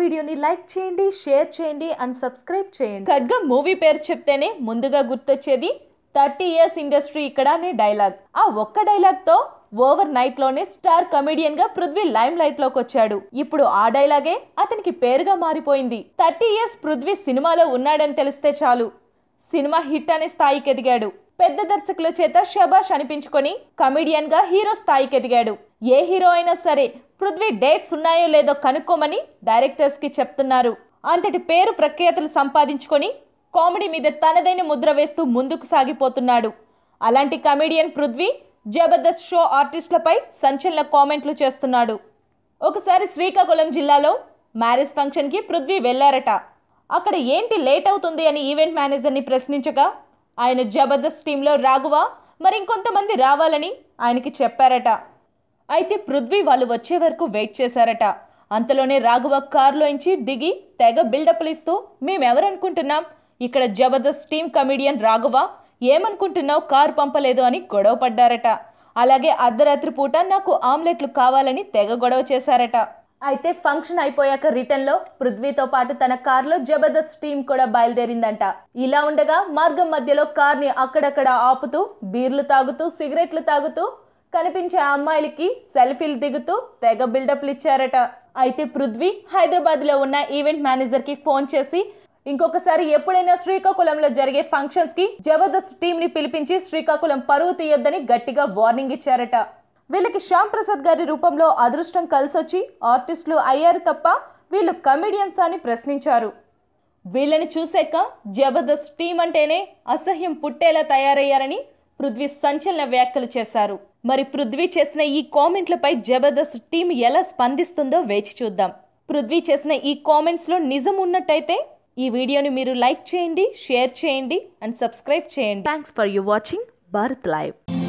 వీడియోని లైక్ చేయండి షేర్ చేయండి అండ్ సబ్స్క్రైబ్ చేయండి ఖడ్గం మూవీ పేరు చెప్తేనే ముందుగా గుర్తొచ్చేది థర్టీ ఇయర్స్ ఇండస్ట్రీ ఇక్కడ అనే డైలాగ్ ఆ ఒక్క డైలాగ్తో ఓవర్ నైట్ లోనే స్టార్ కమెడియన్ గా పృథ్వీ లైమ్ లైట్ లోకి వచ్చాడు ఇప్పుడు ఆ డైలాగే అతనికి పేరుగా మారిపోయింది థర్టీ ఇయర్స్ పృథ్వీ సినిమాలో ఉన్నాడని తెలిస్తే చాలు సినిమా హిట్ అనే స్థాయికి ఎదిగాడు పెద్ద దర్శకుల చేత శభాష్ అనిపించుకొని కమెడియన్ గా హీరో స్థాయికి ఎదిగాడు ఏ హీరో అయినా సరే పృథ్వీ డేట్స్ ఉన్నాయో లేదో కనుక్కోమని డైరెక్టర్స్కి చెప్తున్నారు అంతటి పేరు ప్రఖ్యాతలు సంపాదించుకొని కామెడీ మీద తనదైన ముద్ర వేస్తూ ముందుకు సాగిపోతున్నాడు అలాంటి కమెడియన్ పృథ్వీ జబర్దస్త్ షో ఆర్టిస్టులపై సంచలన కామెంట్లు చేస్తున్నాడు ఒకసారి శ్రీకాకుళం జిల్లాలో మ్యారేజ్ ఫంక్షన్కి పృథ్వీ వెళ్ళారట అక్కడ ఏంటి లేట్ అవుతుంది అని ఈవెంట్ మేనేజర్ని ప్రశ్నించగా ఆయన జబర్దస్త్ టీంలో రాఘవ మరింకొంతమంది రావాలని ఆయనకి చెప్పారట అయితే పృథ్వీ వాళ్ళు వచ్చే వరకు వెయిట్ చేశారట అంతలోనే రాఘవ కారులోంచి దిగి తెగ బిల్డప్లు ఇస్తూ మేమెవరనుకుంటున్నాం ఇక్కడ జబర్దస్త్ టీమ్ కమెడియన్ రాఘవ ఏమనుకుంటున్నావు కారు పంపలేదు అని గొడవ పడ్డారట అలాగే అర్ధరాత్రి పూట నాకు ఆమ్లెట్లు కావాలని తెగ గొడవ చేశారట అయితే ఫంక్షన్ అయిపోయాక రిటర్న్లో పృథ్వీతో పాటు తన కారులో జబర్దస్త్ టీం కూడా బయలుదేరిందంట ఇలా ఉండగా మార్గం మధ్యలో కార్ని అక్కడక్కడ ఆపుతూ బీర్లు తాగుతూ సిగరెట్లు తాగుతూ కనిపించే అమ్మాయిలకి సెల్ఫీలు దిగుతూ తెగ బిల్డప్లు ఇచ్చారట అయితే పృథ్వీ హైదరాబాద్లో ఉన్న ఈవెంట్ మేనేజర్కి ఫోన్ చేసి ఇంకొకసారి ఎప్పుడైనా శ్రీకాకుళంలో జరిగే ఫంక్షన్స్ కి జబర్దస్త్ టీమ్ ని పిలిపించి శ్రీకాకుళం పరువు తీయొద్దని గట్టిగా వార్నింగ్ ఇచ్చారట వీళ్ళకి శ్యామ్ ప్రసాద్ గారి రూపంలో అదృష్టం కలిసొచ్చి ఆర్టిస్టులు అయ్యారు తప్ప వీళ్ళు కమెడియన్స్ అని ప్రశ్నించారు వీళ్ళని చూశాక జబర్దస్త్ టీం అంటేనే అసహ్యం పుట్టేలా తయారయ్యారని పృథ్వీ సంచలన వ్యాఖ్యలు చేశారు మరి పృథ్వీ చేసిన ఈ కామెంట్లపై జబర్దస్త్ టీం ఎలా స్పందిస్తుందో వేచి చూద్దాం పృథ్వీ చేసిన ఈ కామెంట్స్లో నిజం ఉన్నట్టయితే ఈ వీడియోని మీరు లైక్ చేయండి షేర్ చేయండి అండ్ సబ్స్క్రైబ్ చేయండి thanks for you watching Bharat live